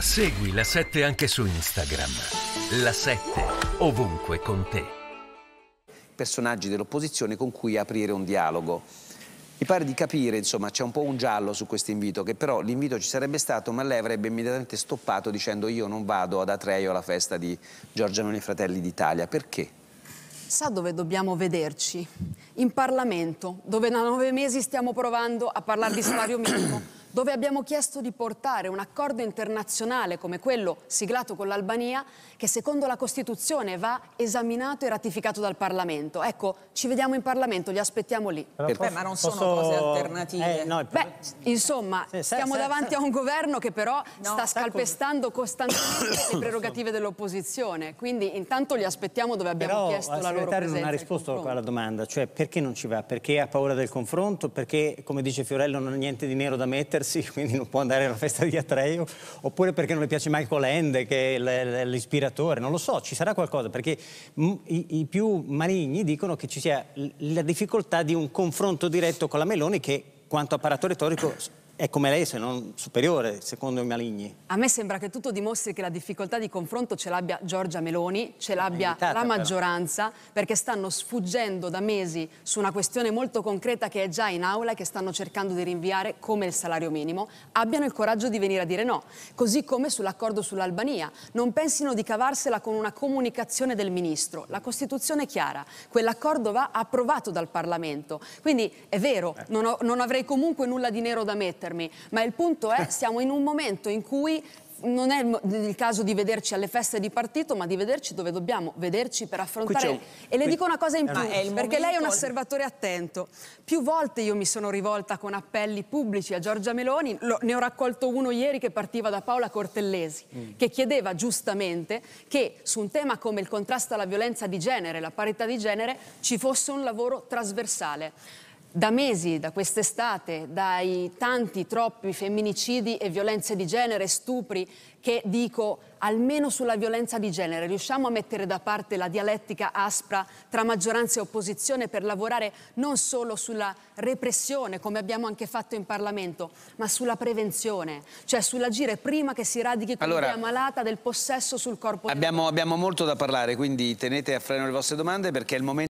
Segui la 7 anche su Instagram. La 7 ovunque con te. Personaggi dell'opposizione con cui aprire un dialogo. Mi pare di capire, insomma, c'è un po' un giallo su questo invito, che però l'invito ci sarebbe stato, ma lei avrebbe immediatamente stoppato dicendo io non vado ad Atreio alla festa di Giorgia Meloni Fratelli d'Italia. Perché? Sa dove dobbiamo vederci? In Parlamento, dove da nove mesi stiamo provando a parlare di salario minimo dove abbiamo chiesto di portare un accordo internazionale come quello siglato con l'Albania, che secondo la Costituzione va esaminato e ratificato dal Parlamento. Ecco, ci vediamo in Parlamento, li aspettiamo lì. Però Beh, ma non sono cose alternative. Eh, no, per... Beh, insomma, sì, siamo se, davanti se... a un governo che però no, sta scalpestando costantemente le prerogative dell'opposizione. Quindi intanto li aspettiamo dove abbiamo però, chiesto la loro presenza. il non ha risposto alla domanda, cioè perché non ci va? Perché ha paura del confronto? Perché, come dice Fiorello, non ha niente di nero da mettere? mettersi, quindi non può andare alla festa di Atreio, oppure perché non le piace Michael Ende, che è l'ispiratore, non lo so, ci sarà qualcosa, perché i, i più maligni dicono che ci sia la difficoltà di un confronto diretto con la Meloni che quanto apparato retorico è come lei, se non superiore, secondo i maligni. A me sembra che tutto dimostri che la difficoltà di confronto ce l'abbia Giorgia Meloni, ce l'abbia la maggioranza, però. perché stanno sfuggendo da mesi su una questione molto concreta che è già in aula e che stanno cercando di rinviare come il salario minimo, abbiano il coraggio di venire a dire no, così come sull'accordo sull'Albania. Non pensino di cavarsela con una comunicazione del ministro. La Costituzione è chiara, quell'accordo va approvato dal Parlamento. Quindi è vero, eh. non, ho, non avrei comunque nulla di nero da mettere difendermi, ma il punto è siamo in un momento in cui non è il caso di vederci alle feste di partito, ma di vederci dove dobbiamo vederci per affrontare. Un... E le dico una cosa in eh, più, perché lei è un osservatore attento. Più volte io mi sono rivolta con appelli pubblici a Giorgia Meloni, ne ho raccolto uno ieri che partiva da Paola Cortellesi, mm. che chiedeva giustamente che su un tema come il contrasto alla violenza di genere, la parità di genere, ci fosse un lavoro trasversale da mesi, da quest'estate, dai tanti, troppi femminicidi e violenze di genere, stupri, che dico almeno sulla violenza di genere riusciamo a mettere da parte la dialettica aspra tra maggioranza e opposizione per lavorare non solo sulla repressione, come abbiamo anche fatto in Parlamento, ma sulla prevenzione, cioè sull'agire prima che si radichi allora, malata del possesso sul corpo. Abbiamo, abbiamo molto da parlare, quindi tenete a freno le vostre domande perché è il momento